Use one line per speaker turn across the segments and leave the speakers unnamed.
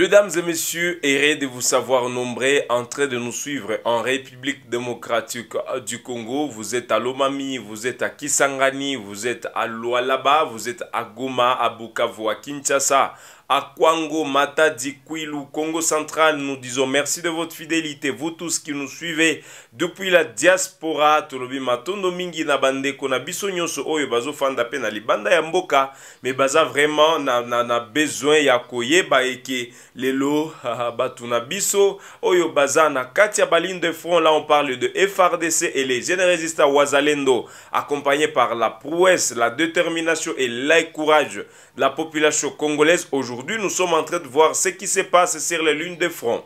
Mesdames et messieurs, errez de vous savoir nombreux en train de nous suivre en République démocratique euh, du Congo. Vous êtes à Lomami, vous êtes à Kisangani, vous êtes à Lualaba, vous êtes à Goma, à Bukavu, à Kinshasa, à Kwango, Mata, Dikwilu, Congo central. Nous disons merci de votre fidélité, vous tous qui nous suivez depuis la diaspora. Tolobi Matondo Mingi na bande kona biso oyo bazo fanda pe Banda libanda mboka mais baza vraiment na, na, na besoin ya ba eke lelo batuna biso oyo baza na kati baline de front là on parle de FRDC et les jeunes résistants Wazalendo accompagnés par la prouesse, la détermination et le courage de la population congolaise aujourd'hui Aujourd'hui, nous sommes en train de voir ce qui se passe sur les lunes de front.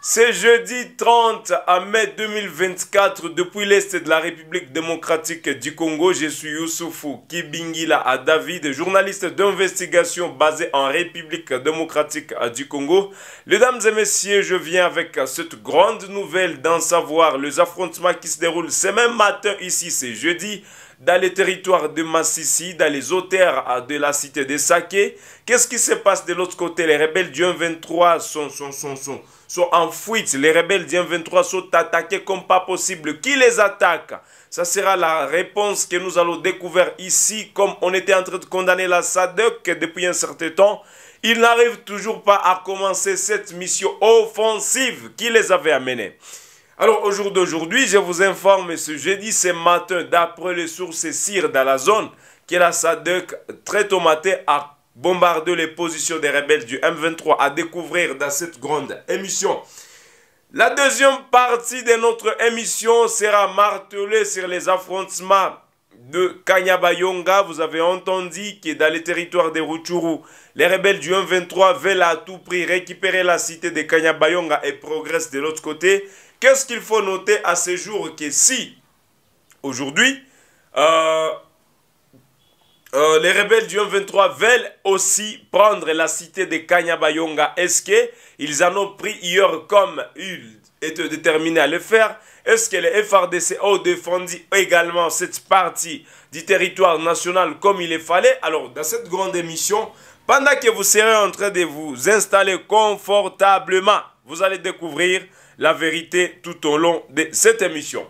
C'est jeudi 30 à mai 2024 depuis l'Est de la République démocratique du Congo. Je suis Youssoufou Kibingila à David, journaliste d'investigation basé en République démocratique du Congo. Mesdames et messieurs, je viens avec cette grande nouvelle d'en savoir les affrontements qui se déroulent ce même matin ici, c'est jeudi dans les territoires de Massissi, dans les hauteurs de la cité de Saké. Qu'est-ce qui se passe de l'autre côté Les rebelles du 23 sont, sont, sont, sont, en fuite. Les rebelles du 23 sont attaqués comme pas possible. Qui les attaque Ça sera la réponse que nous allons découvrir ici. Comme on était en train de condamner la SADEC depuis un certain temps, ils n'arrivent toujours pas à commencer cette mission offensive qui les avait amenés. Alors au jour d'aujourd'hui, je vous informe ce jeudi, ce matin, d'après les sources sires dans la zone, que la SADEC, très tôt matin a bombardé les positions des rebelles du M23 à découvrir dans cette grande émission. La deuxième partie de notre émission sera martelée sur les affrontements de Kanyabayonga. Vous avez entendu que dans les territoires de Ruturu, les rebelles du M23 veulent à tout prix récupérer la cité de Kanyabayonga et progressent de l'autre côté. Qu'est-ce qu'il faut noter à ce jour que si, aujourd'hui, euh, euh, les rebelles du 23 veulent aussi prendre la cité de Kanyabayonga. Est-ce qu'ils en ont pris hier comme ils étaient déterminés à le faire Est-ce que les FRDC ont défendu également cette partie du territoire national comme il le fallait Alors, dans cette grande émission, pendant que vous serez en train de vous installer confortablement, vous allez découvrir la vérité tout au long de cette émission.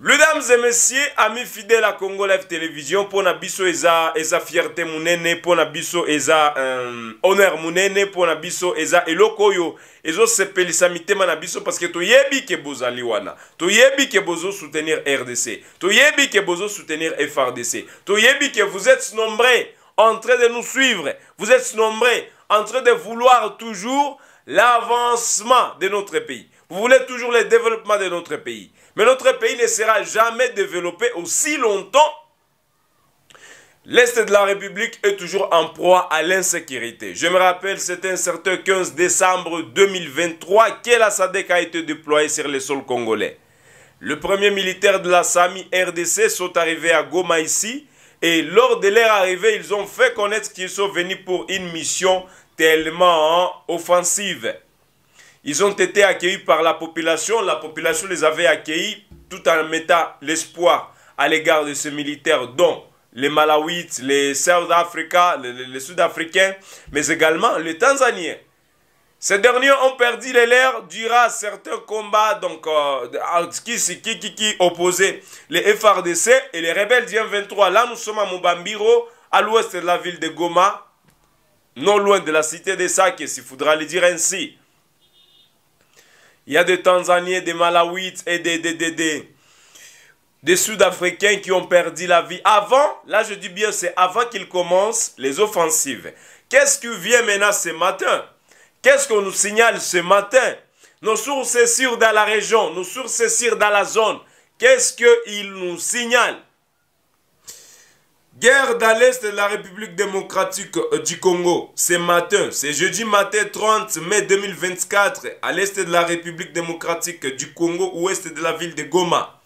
Mesdames et messieurs, amis fidèles à Congo Live Télévision, pour Nabiso Eza, Eza fierté mounene, pour Nabiso Eza euh, honneur mounene, pour Nabiso Eza elokoyo, Ezo sepelisa Nabiso parce que to yebi ke boza liwana, to yebi ke bozo soutenir RDC, to yebi ke bozo soutenir FRDC, to yebi que vous êtes nombreux en train de nous suivre, vous êtes nombreux en train de vouloir toujours l'avancement de notre pays. Vous voulez toujours le développement de notre pays. Mais notre pays ne sera jamais développé aussi longtemps. L'Est de la République est toujours en proie à l'insécurité. Je me rappelle, c'était un certain 15 décembre 2023 que la SADEC a été déployée sur le sol congolais. Le premier militaire de la SAMI RDC sont arrivés à Goma ici et lors de leur arrivée, ils ont fait connaître qu'ils sont venus pour une mission tellement offensive. Ils ont été accueillis par la population. La population les avait accueillis tout en mettant l'espoir à l'égard de ces militaires, dont les Malawites, les South Africa, les, Sud-Africains, mais également les Tanzaniens. Ces derniers ont perdu les durant certains combats donc, euh, qui, qui, qui, les FRDC et les rebelles du 23 Là, nous sommes à Mubambiro, à l'ouest de la ville de Goma, non loin de la cité de Sakes, s'il faudra le dire ainsi. Il y a des Tanzaniens, des Malawites et des, des, Sud-Africains qui ont perdu la vie avant, là je dis bien c'est avant qu'ils commencent les offensives. Qu'est-ce qui vient maintenant ce matin Qu'est-ce qu'on nous signale ce matin Nos sources sûres dans la région, nos sources sûres dans la zone, qu'est-ce qu'ils nous signalent Guerre dans l'Est de la République démocratique euh, du Congo. Ce matin, c'est jeudi matin 30 mai 2024, à l'Est de la République démocratique du Congo, ouest de la ville de Goma.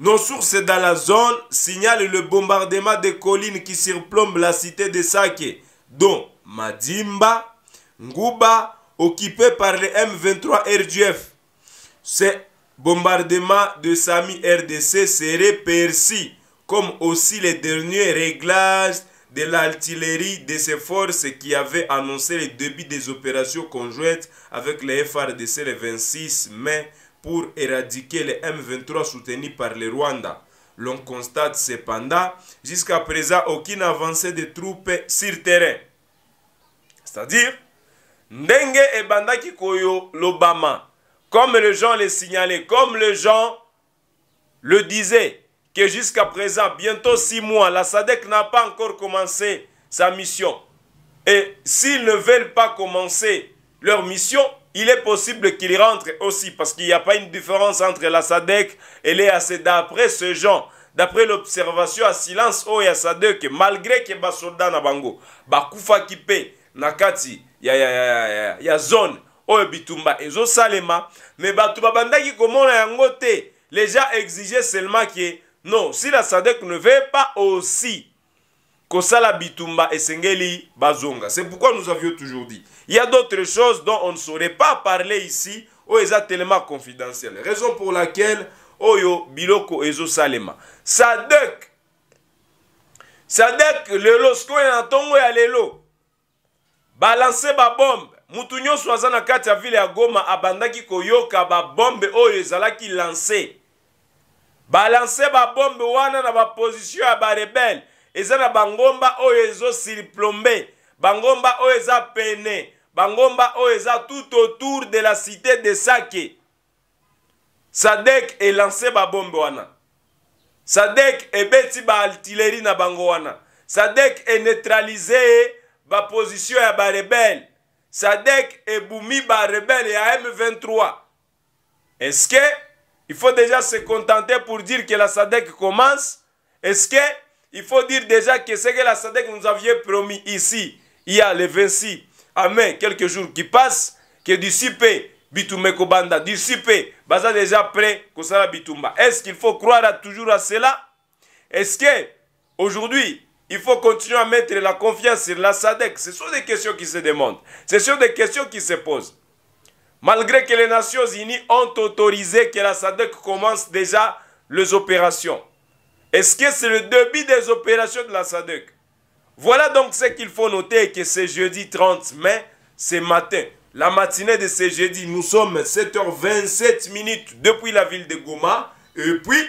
Nos sources dans la zone signalent le bombardement des collines qui surplombent la cité de Sake, dont Madimba, Nguba, occupé par les M23 RDF. Ce bombardement de Sami RDC serait perçu comme aussi les derniers réglages de l'artillerie de ces forces qui avaient annoncé le début des opérations conjointes avec les FRDC le 26 mai pour éradiquer les M23 soutenus par le Rwanda. L'on constate cependant jusqu'à présent aucune avancée de troupes sur terrain. C'est-à-dire, Ndenge et Bandaki Koyo, l'Obama, comme le gens le signalaient, comme le gens le disaient, que jusqu'à présent, bientôt six mois, la SADEC n'a pas encore commencé sa mission. Et s'ils ne veulent pas commencer leur mission, il est possible qu'ils rentrent aussi, parce qu'il n'y a pas une différence entre la SADEC et les d'après Après ce genre, d'après l'observation à silence y a SADEC, malgré soldats basoda na bango bakufaki y na kati ya, y a ya, ya zone a bitumba Mais mais bato qui komona à les gens exigeaient seulement que non si la sadek ne veut pas aussi que ça la bitumba Sengeli bazonga c'est pourquoi nous avions toujours dit il y a d'autres choses dont on ne saurait pas parler ici oyo tellement confidentiel raison pour laquelle oyo biloko ezosalema sadek sadek lelo sikoyo na ntongo a lelo balanse babombe mutu nyonso aza na katia goma abandaki koyoka bombe oyo qui lançait. balanse babombe wana na baposition ya barebele eza na bangomba oyo ezosiliplombe bangomba oyo eza pene bangomba oyo eza tout autour de la cité de sake sadek elanse babombe wana sadek ebeti baaltileri na bango wana sadek enetralize baposition ya barebele sadek ebumi barebele ya m23 eske Il faut déjà se contenter pour dire que la SADEC commence. Est-ce que il faut dire déjà que ce que la SADEC nous avait promis ici, il y a le 26, amen, quelques jours qui passent, que d'ici peu, Kobanda, Banda, d'ici peu, Baza déjà prêt, Kosala Bitumba. Est-ce qu'il faut croire toujours à cela Est-ce que aujourd'hui, il faut continuer à mettre la confiance sur la SADEC Ce sont des questions qui se demandent, ce sont des questions qui se posent malgré que les Nations Unies ont autorisé que la SADC commence déjà les opérations. Est-ce que c'est le début des opérations de la SADC Voilà donc ce qu'il faut noter que c'est jeudi 30 mai, ce matin, la matinée de ce jeudi, nous sommes 7h27 minutes depuis la ville de Goma. Et puis,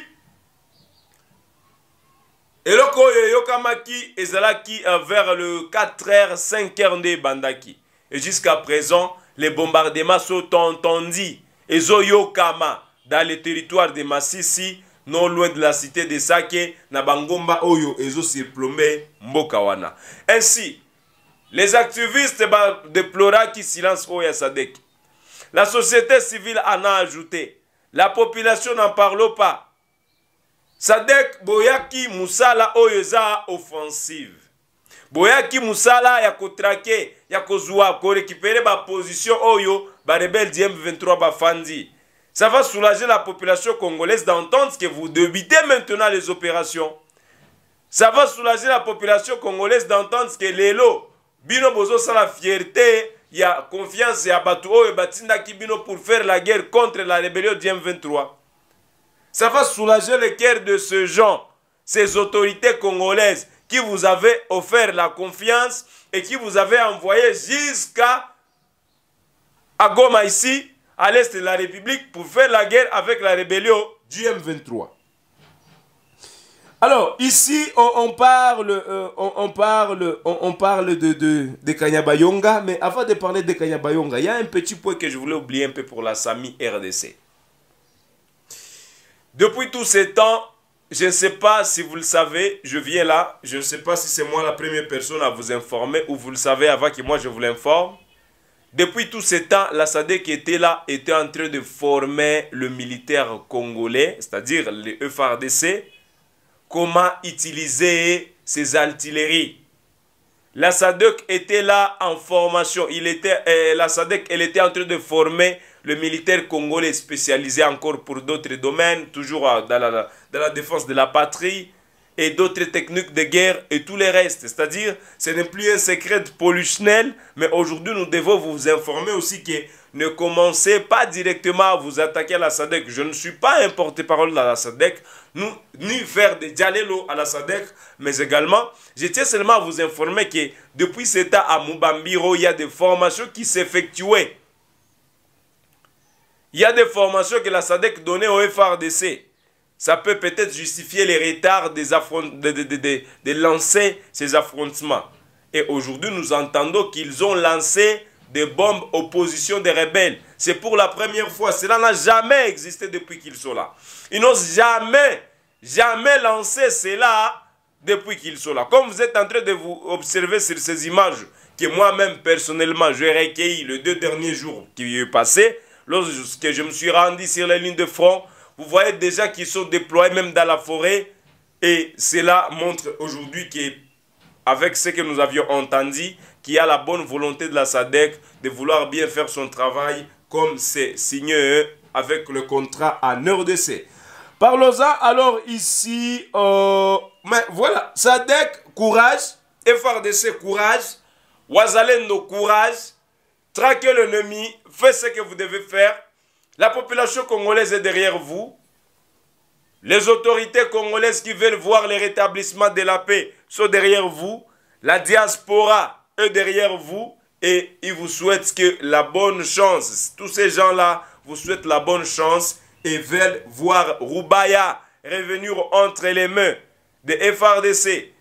le Yokamaki et Zalaki euh, vers le 4h 5h de et jusqu'à présent les bombardements sont entendus et Zoyokama dans le territoire de Massisi, non loin de la cité de Sake, na bangomba oyo et surplombé Mbokawana. Ainsi, les activistes déplorent qui silence Oya Sadek. La société civile en a ajouté. La population n'en parle pas. Sadek Boyaki Moussala Oyeza offensive boyaki musala ya kotrake ya récupérer position position oyo rébelle rebelle m23 ça va soulager la population congolaise d'entendre que vous débitez maintenant les opérations ça va soulager la population congolaise d'entendre que les lelo bino la fierté la confiance ya oyo oh, batinda bino pour faire la guerre contre la rébellion du m23 ça va soulager le cœur de ces gens ces autorités congolaises qui vous avez offert la confiance et qui vous avez envoyé jusqu'à Goma ici, à l'est de la République, pour faire la guerre avec la rébellion du M23. Alors, ici, on, euh, parle, on, parle, on, parle de, de, de Kanyabayonga, mais avant de parler de Kanyabayonga, il y a un petit point que je voulais oublier un peu pour la Sami RDC. Depuis tous ces temps, je ne sais pas si vous le savez, je viens là. Je ne sais pas si c'est moi la première personne à vous informer ou vous le savez avant que moi je vous l'informe. Depuis tout ce temps, la SADEC qui était là était en train de former le militaire congolais, c'est-à-dire les FRDC, comment utiliser ses artilleries. La SADEC était là en formation. Il était, euh, la SADEC elle était en train de former le militaire congolais spécialisé encore pour d'autres domaines, toujours dans la, de la défense de la patrie et d'autres techniques de guerre et tout le reste. C'est-à-dire, ce n'est plus un secret pollutionnel, mais aujourd'hui, nous devons vous informer aussi que ne commencez pas directement à vous attaquer à la SADEC. Je ne suis pas un porte-parole de la SADEC, ni faire des dialogues à la SADEC, mais également, je tiens seulement à vous informer que depuis cet état à Moubambiro, il y a des formations qui s'effectuaient. Il y a des formations que la SADEC donnait au FRDC ça peut peut-être justifier les retards des de, lancer ces affrontements. Et aujourd'hui, nous entendons qu'ils ont lancé des bombes aux positions des rebelles. C'est pour la première fois. Cela n'a jamais existé depuis qu'ils sont là. Ils n'ont jamais, jamais lancé cela depuis qu'ils sont là. Comme vous êtes en train de vous observer sur ces images, que moi-même personnellement, j'ai recueillies les deux derniers jours qui est passé, lorsque je me suis rendu sur les lignes de front, vous voyez déjà qu'ils sont déployés même dans la forêt. Et cela montre aujourd'hui qu'avec ce que nous avions entendu, qu'il y a la bonne volonté de la SADEC de vouloir bien faire son travail comme c'est signé euh, avec le contrat en e RDC. Parlons-en alors ici. Euh, mais voilà, SADEC, courage. FRDC, courage. Oazalendo, courage. Traquez l'ennemi. Faites ce que vous devez faire. La population congolaise est derrière vous. Les autorités congolaises qui veulent voir le rétablissement de la paix sont derrière vous. La diaspora est derrière vous. Et ils vous souhaitent que la bonne chance. Tous ces gens-là vous souhaitent la bonne chance et veulent voir Rubaya revenir entre les mains des FRDC.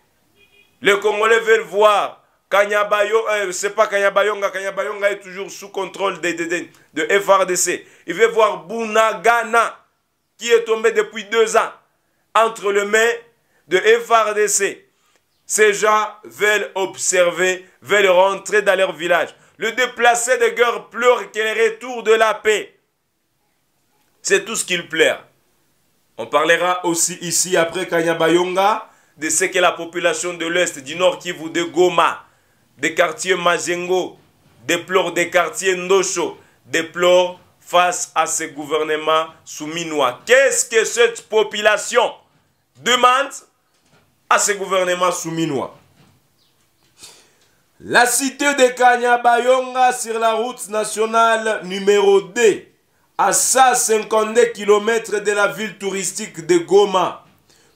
Les Congolais veulent voir euh, c'est pas Kanyabayonga, Kanyabayonga est toujours sous contrôle de, de, FRDC. Il veut voir Bounagana, qui est tombé depuis deux ans, entre les mains de FRDC. Ces gens veulent observer, veulent rentrer dans leur village. Le déplacé de guerre pleure qu'il est retour de la paix. C'est tout ce qu'il plaire. On parlera aussi ici après Kanyabayonga de ce que la population de l'Est, du Nord qui de Goma, des quartiers Mazengo, déplore des quartiers Ndocho, déplore face à ce gouvernement souminois. Qu'est-ce que cette population demande à ce gouvernement souminois La cité de Kanyabayonga sur la route nationale numéro 2, à 152 km de la ville touristique de Goma,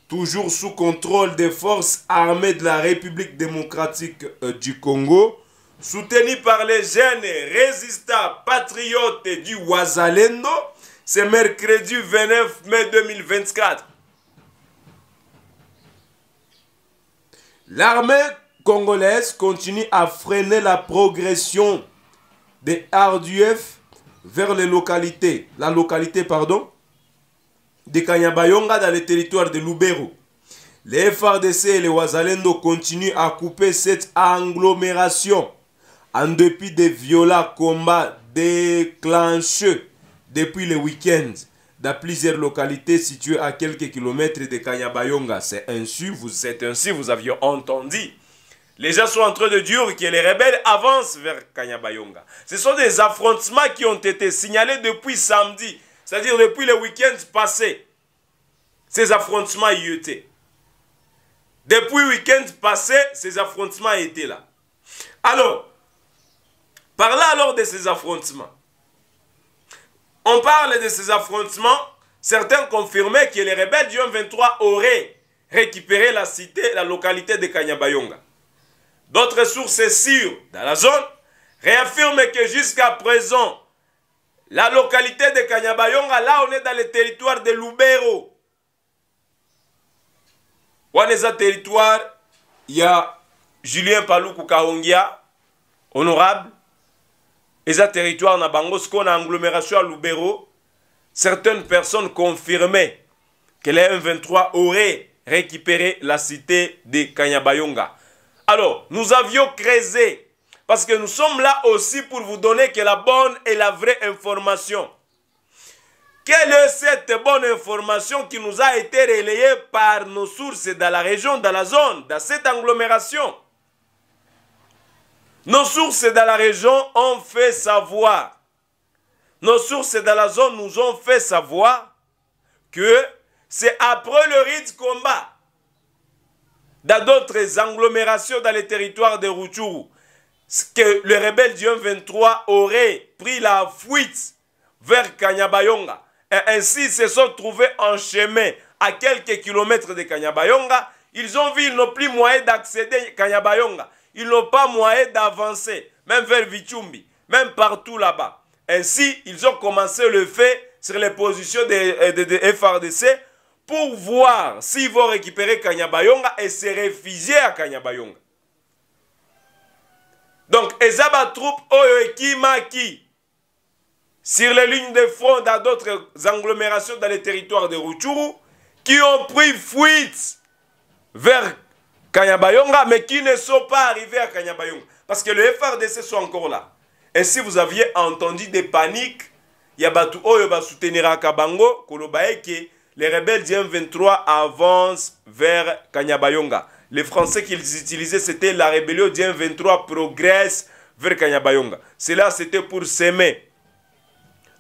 toujours sous contrôle des forces armées de la République démocratique euh, du Congo, soutenu par les jeunes résistants patriotes du Wazalendo, ce mercredi 29 mai 2024. L'armée congolaise continue à freiner la progression des RDF vers les localités, la localité pardon, de Kanyabayonga dans le territoire de Lubero. Les FRDC et les Wazalendo continuent à couper cette agglomération en dépit des violents combats déclencheux depuis le week-end dans plusieurs localités situées à quelques kilomètres de Kanyabayonga. C'est ainsi, vous êtes ainsi, vous aviez entendu. Les gens sont en train de dire que les rebelles avancent vers Kanyabayonga. Ce sont des affrontements qui ont été signalés depuis samedi c'est-à-dire depuis le week-end passé, ces affrontements y étaient. Depuis le week-end passé, ces affrontements étaient là. Alors, parlons alors de ces affrontements. On parle de ces affrontements. Certains confirmaient que les rebelles du 23 auraient récupéré la cité, la localité de Kanyabayonga. D'autres sources sûres dans la zone réaffirment que jusqu'à présent, la localité de Kanyabayonga, là on est dans le territoire de Lubero. On est dans le territoire, il y a Julien Paloukou Kahongia, honorable. Et ce territoire, na la Bangosko, qu'on a agglomération à Lubero, certaines personnes confirmaient que les M23 auraient récupéré la cité de Kanyabayonga. Alors, nous avions creusé parce que nous sommes là aussi pour vous donner que la bonne et la vraie information. Quelle est cette bonne information qui nous a été relayée par nos sources dans la région, dans la zone, dans cette agglomération Nos sources dans la région ont fait savoir, nos sources dans la zone nous ont fait savoir que c'est après le rite combat dans d'autres agglomérations dans les territoires de Routourou que le rebelle du 23 aurait pris la fuite vers Kanyabayonga. Et ainsi se sont trouvés en chemin à quelques kilomètres de Kanyabayonga. Ils ont vu qu'ils n'ont plus moyen d'accéder à Kanyabayonga. Ils n'ont pas moyen d'avancer, même vers Vichumbi, même partout là-bas. Ainsi, ils ont commencé le fait sur les positions des euh, FRDC pour voir s'ils vont récupérer Kanyabayonga et se réfugier à Kanyabayonga donc Ezaba troupes sur les lignes de front dans d'autres agglomérations dans les territoires de Ruchuru qui ont pris fuite vers Kanyabayonga mais qui ne sont pas arrivés à Kanyabayonga parce que le FRDC sont encore là. Et si vous aviez entendu des paniques, il y a Kabango, les rebelles du M23 avancent vers Kanyabayonga. Les français qu'ils utilisaient, c'était la rébellion du 23 progresse vers Kanyabayonga. Cela, c'était pour s'aimer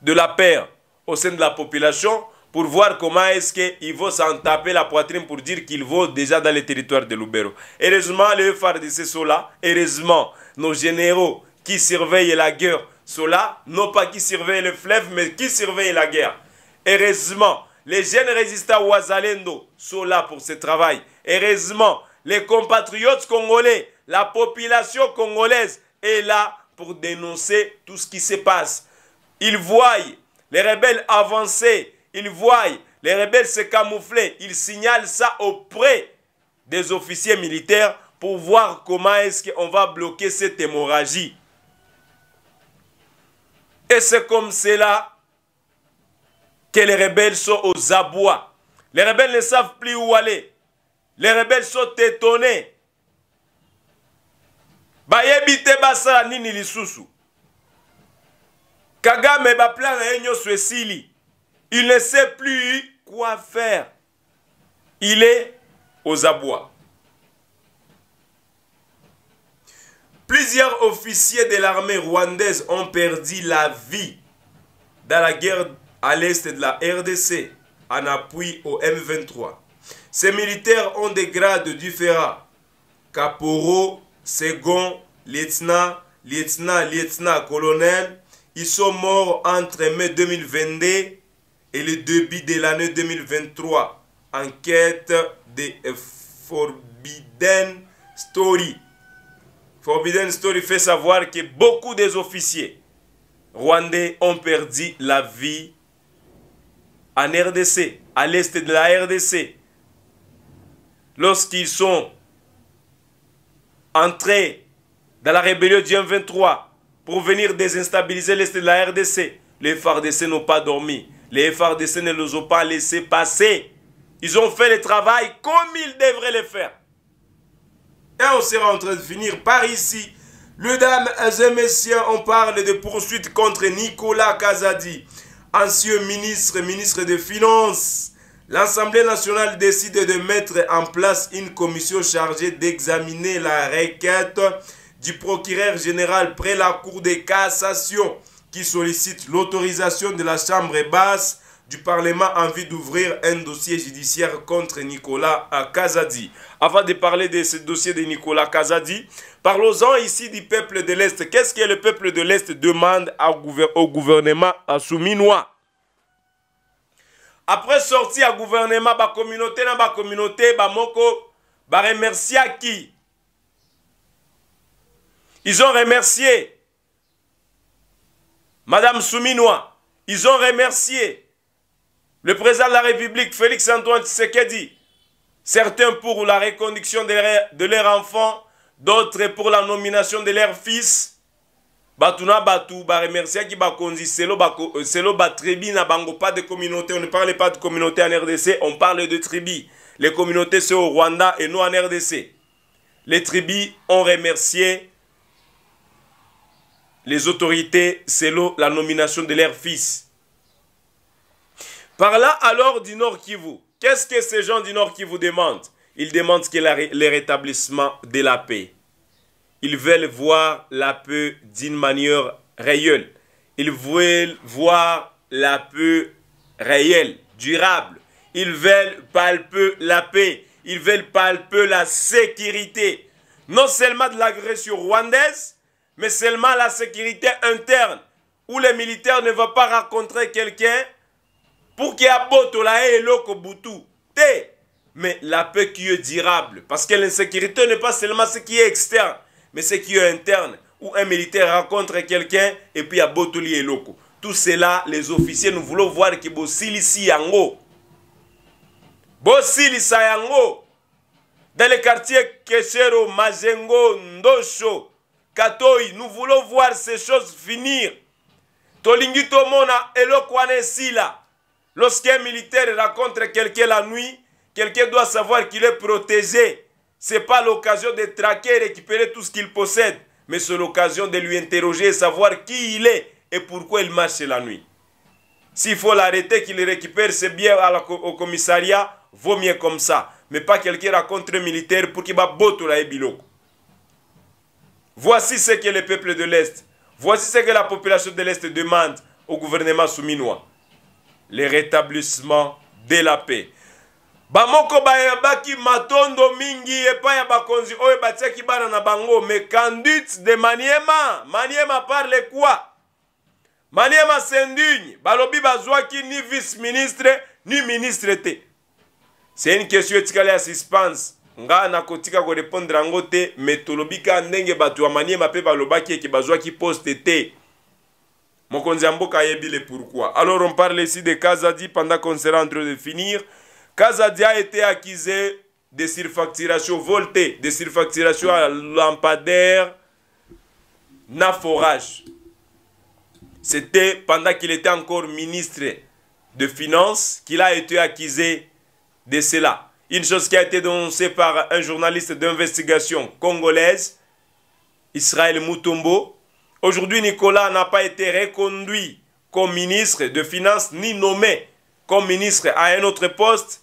de la paix au sein de la population pour voir comment est-ce qu'ils vont s'en taper la poitrine pour dire qu'ils vont déjà dans les territoires de Lubero. Heureusement, les FARDC sont là. Heureusement, nos généraux qui surveillent la guerre sont là. Non pas qui surveillent le fleuve, mais qui surveillent la guerre. Heureusement, les jeunes résistants Ouazalendo sont là pour ce travail. Heureusement, les compatriotes congolais, la population congolaise est là pour dénoncer tout ce qui se passe. Ils voient les rebelles avancer, ils voient les rebelles se camoufler, ils signalent ça auprès des officiers militaires pour voir comment est-ce qu'on va bloquer cette hémorragie. Et c'est comme cela que les rebelles sont aux abois. Les rebelles ne savent plus où aller les rebelles sont étonnés nini kagame il ne sait plus quoi faire il est aux abois Plusieurs officiers de l'armée rwandaise ont perdu la vie dans la guerre à l'est de la RDC en appui au M23. Ces militaires ont des grades différents. Caporaux, second, lieutenant, lieutenant, lieutenant, colonel. Ils sont morts entre mai 2022 et le début de l'année 2023. Enquête de Forbidden Story. Forbidden Story fait savoir que beaucoup des officiers rwandais ont perdu la vie en RDC, à l'est de la RDC, lorsqu'ils sont entrés dans la rébellion du M23 pour venir désinstabiliser l'Est de la RDC, les FARDC n'ont pas dormi. Les FARDC ne les ont pas laissés passer. Ils ont fait le travail comme ils devraient le faire. Et on sera en train de finir par ici. dames et messieurs, on parle de poursuites contre Nicolas Kazadi, ancien ministre, ministre des Finances L'Assemblée nationale décide de mettre en place une commission chargée d'examiner la requête du procureur général près la Cour de cassation qui sollicite l'autorisation de la Chambre basse du Parlement en vue d'ouvrir un dossier judiciaire contre Nicolas Kazadi. Avant de parler de ce dossier de Nicolas Kazadi, parlons-en ici du peuple de l'Est. Qu'est-ce que le peuple de l'Est demande au gouvernement assouminois après sortir à gouvernement ba communauté na ba communauté ba moko ba remercier à qui ils ont remercié madame Souminois ils ont remercié le président de la République Félix Antoine Tshisekedi certains pour la reconduction de leur enfant, d'autres pour la nomination de leur fils selo na pas de communauté on ne parle pas de communauté en rdc on parle de tribu les communautés c'est au rwanda et nous en rdc les tribus ont remercié les autorités selon la nomination de leur fils. Par là, alors, du Nord Kivu, qu'est-ce que ces gens du Nord Kivu demandent Ils demandent le rétablissement de la paix. Ils veulent voir la paix d'une manière réelle. Ils veulent voir la paix réelle, durable. Ils veulent palper la paix. Ils veulent palper la sécurité. Non seulement de l'agression rwandaise, mais seulement la sécurité interne, où les militaires ne vont pas rencontrer quelqu'un pour qu'il y ait la et l'Okobutu. Mais la paix qui est durable, parce que l'insécurité n'est pas seulement ce qui est externe, mais ce qui est interne, où un militaire rencontre quelqu'un et puis a Botoli et Loko. Tout cela, les officiers, nous voulons voir que Bosilisi Yango, en Yango, dans les quartiers Keshero, Mazengo, Ndosho, Katoi, nous voulons voir ces choses finir. Tolingito Mona Elokwane Sila, lorsqu'un militaire rencontre quelqu'un la nuit, quelqu'un doit savoir qu'il est protégé. Ce n'est pas l'occasion de traquer et récupérer tout ce qu'il possède, mais c'est l'occasion de lui interroger et savoir qui il est et pourquoi il marche la nuit. S'il faut l'arrêter, qu'il récupère ses biens au commissariat, vaut mieux comme ça. Mais pas quelqu'un à contre militaire pour qu'il va la et Voici ce que le peuple de l'Est, voici ce que la population de l'Est demande au gouvernement souminois. Le rétablissement de la paix. bamoko bayebaki matondo mingi epai ya bakonzi oyo batiaki bana na bango mais candute de maniema maniema parle quoi maniema sendugne balobi bazwaki ni vice ministre ni ministre te c'est une question etikala ya suspense nga nakotika korepondre yango te me tolobi kaka ndenge bato ya maniema mpe balobaki eke bazwaki poste te mokonzi ya mboka ayebi le pourquoi alors on parle ici de kazadi pendant qu'on sera en train de finir a été accusé de surfacturation voltée, de surfacturation à lampadaire, naforage. C'était pendant qu'il était encore ministre de Finances qu'il a été accusé de cela. Une chose qui a été dénoncée par un journaliste d'investigation congolaise, Israël Mutombo. Aujourd'hui, Nicolas n'a pas été reconduit comme ministre de Finances ni nommé comme ministre à un autre poste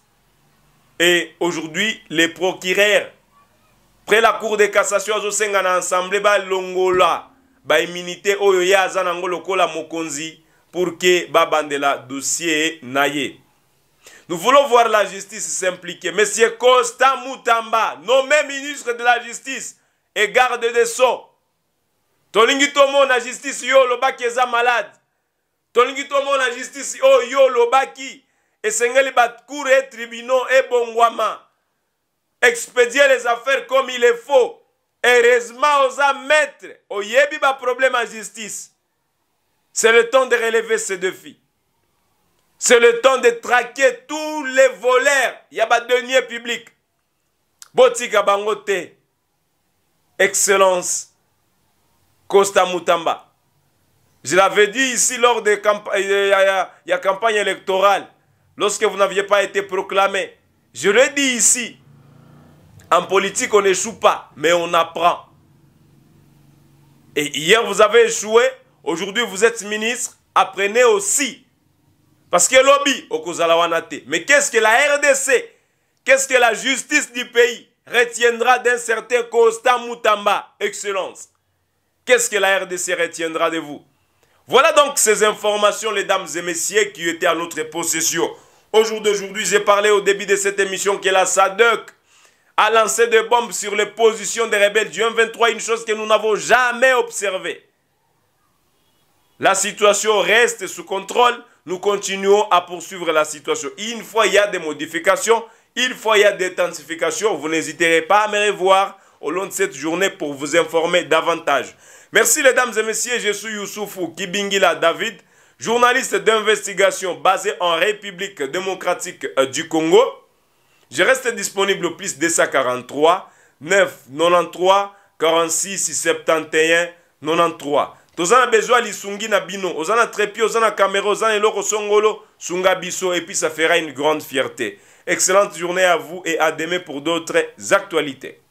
et aujourd'hui les procureurs près la cour de cassation Zosenga na ensemble Longola, immunité oyo ye mokonzi pour que babandela dossier na nous voulons voir la justice s'impliquer monsieur constant mutamba nommé ministre de la justice et garde des sceaux tolingi tomona justice oyo olobaki malade tolingi tomona justice oyo malade. Et esengeli bacour et tribunaux et Bongoama expédier les affaires comme il est faut heureusement y maître oyebi problème en justice c'est le temps de relever ces défis. c'est le temps de traquer tous les voleurs ya deniers public botika à excellence costa mutamba je l'avais dit ici lors de la euh, campagne électorale lorsque vous n'aviez pas été proclamé. Je le dis ici, en politique, on n'échoue pas, mais on apprend. Et hier, vous avez échoué, aujourd'hui, vous êtes ministre, apprenez aussi. Parce que lobby, Wanate. Mais qu'est-ce que la RDC, qu'est-ce que la justice du pays retiendra d'un certain Costa Mutamba, Excellence Qu'est-ce que la RDC retiendra de vous Voilà donc ces informations, les dames et messieurs, qui étaient à notre possession. Au jour d'aujourd'hui, j'ai parlé au début de cette émission que la SADEC a lancé des bombes sur les positions des rebelles du m 23 une chose que nous n'avons jamais observée. La situation reste sous contrôle. Nous continuons à poursuivre la situation. Une fois il y a des modifications, une fois il y a des intensifications, vous n'hésiterez pas à me revoir au long de cette journée pour vous informer davantage. Merci les dames et messieurs, je suis Youssoufou Kibingila David journaliste d'investigation basé en République démocratique euh, du Congo. Je reste disponible au plus 243 9 93 46 71 93. tozana besoin lisungi na bino ozana trepi ozana kamera ozana eloko songolo sunga biso et puis ça fera une grande fierté excellente journée à vous et à demain pour d'autres actualités